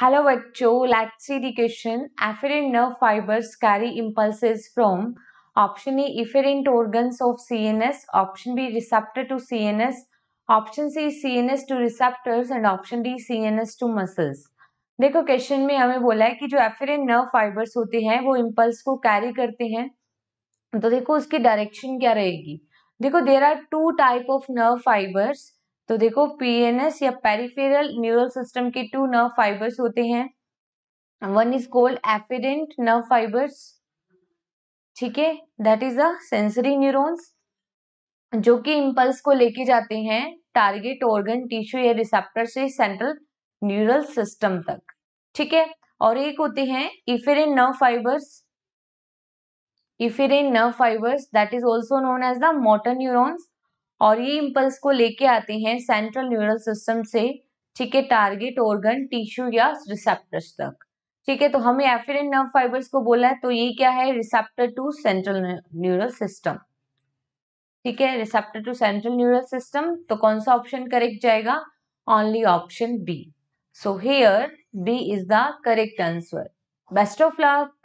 Hello bachcho, let's see the question. Afferent nerve fibers carry impulses from option A efferent organs of CNS, option B receptor to CNS, option C C N S to receptors and option D C N S to muscles देखो question में हमें बोला है कि जो एफरेन nerve fibres होते हैं वो इम्पल्स को कैरी करते हैं तो देखो उसकी डायरेक्शन क्या रहेगी देखो there are two type of nerve fibres तो देखो पीएनएस या पेरिफेरल न्यूरल सिस्टम के टू नर्व फाइबर्स होते हैं one is called afferent nerve fibres ठीक है दैट इज सेंसरी न्यूरॉन्स जो कि इम्पल्स को लेके जाते हैं टारगेट ऑर्गन टिश्यू या रिसेप्टर से सेंट्रल न्यूरल सिस्टम तक ठीक है और एक होते हैं efferent nerve fibres efferent nerve fibres that is also known as the motor neurons और ये इम्पल्स को लेके आते हैं सेंट्रल न्यूरल सिस्टम से ठीक है टारगेट ऑर्गन टिश्यू या रिसेप्टर्स तक ठीक है तो हमें एफिडेंट नर्व फाइबर्स को बोला है तो ये क्या है receptor to central neural system ठीक है receptor to central neural system तो कौन सा ऑप्शन करेक्ट जाएगा only option B so here B is the correct answer best of luck